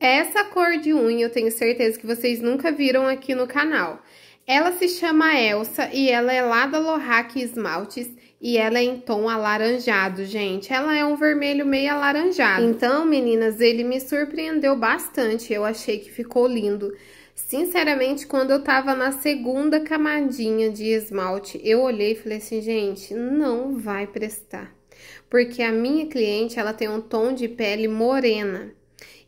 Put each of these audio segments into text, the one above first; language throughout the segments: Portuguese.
Essa cor de unha eu tenho certeza que vocês nunca viram aqui no canal. Ela se chama Elsa e ela é lá da Lohac Esmaltes e ela é em tom alaranjado, gente. Ela é um vermelho meio alaranjado. Então, meninas, ele me surpreendeu bastante. Eu achei que ficou lindo. Sinceramente, quando eu tava na segunda camadinha de esmalte, eu olhei e falei assim, gente, não vai prestar. Porque a minha cliente, ela tem um tom de pele morena.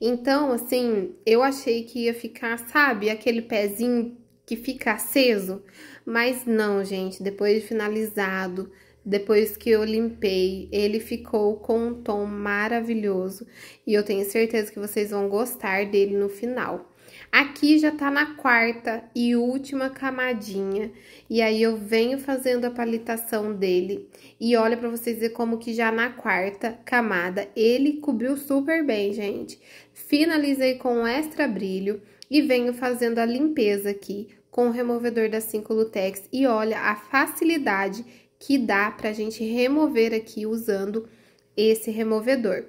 Então, assim, eu achei que ia ficar, sabe, aquele pezinho que fica aceso, mas não, gente, depois de finalizado, depois que eu limpei, ele ficou com um tom maravilhoso e eu tenho certeza que vocês vão gostar dele no final. Aqui já tá na quarta e última camadinha. E aí eu venho fazendo a palitação dele. E olha pra vocês ver como que já na quarta camada ele cobriu super bem, gente. Finalizei com extra brilho e venho fazendo a limpeza aqui com o removedor da 5 Lutex. E olha a facilidade que dá pra gente remover aqui usando esse removedor.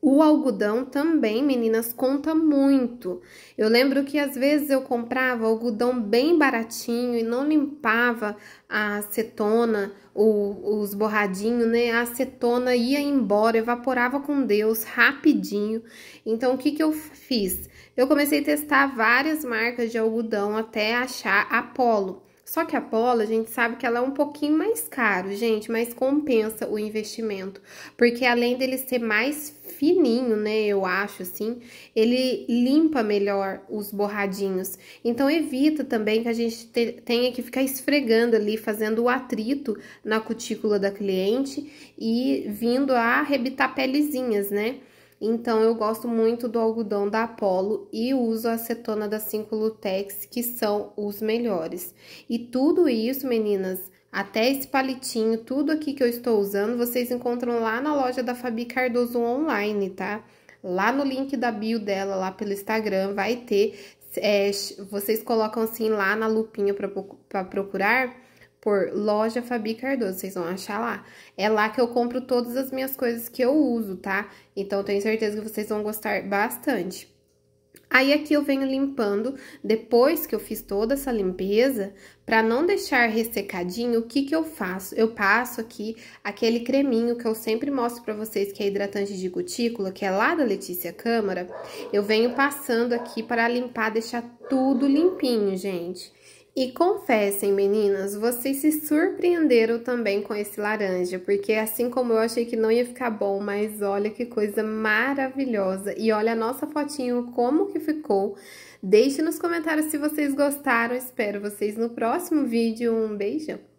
O algodão também, meninas, conta muito. Eu lembro que às vezes eu comprava algodão bem baratinho e não limpava a acetona, o, os borradinhos, né? A acetona ia embora, evaporava com Deus rapidinho. Então, o que, que eu fiz? Eu comecei a testar várias marcas de algodão até achar Apolo. Só que a Pola a gente sabe que ela é um pouquinho mais caro, gente, mas compensa o investimento, porque além dele ser mais fininho, né, eu acho assim, ele limpa melhor os borradinhos. Então evita também que a gente te, tenha que ficar esfregando ali, fazendo o atrito na cutícula da cliente e vindo a arrebitar pelezinhas, né? Então, eu gosto muito do algodão da Apollo e uso a acetona da 5-Lutex, que são os melhores. E tudo isso, meninas, até esse palitinho, tudo aqui que eu estou usando, vocês encontram lá na loja da Fabi Cardoso online, tá? Lá no link da bio dela, lá pelo Instagram, vai ter. É, vocês colocam assim lá na lupinha para procurar por Loja Fabi Cardoso, vocês vão achar lá. É lá que eu compro todas as minhas coisas que eu uso, tá? Então, tenho certeza que vocês vão gostar bastante. Aí aqui eu venho limpando, depois que eu fiz toda essa limpeza, para não deixar ressecadinho, o que que eu faço? Eu passo aqui aquele creminho que eu sempre mostro para vocês, que é hidratante de cutícula, que é lá da Letícia Câmara, eu venho passando aqui para limpar, deixar tudo limpinho, gente. E confessem, meninas, vocês se surpreenderam também com esse laranja, porque assim como eu achei que não ia ficar bom, mas olha que coisa maravilhosa. E olha a nossa fotinho como que ficou. Deixe nos comentários se vocês gostaram, espero vocês no próximo vídeo. Um beijão!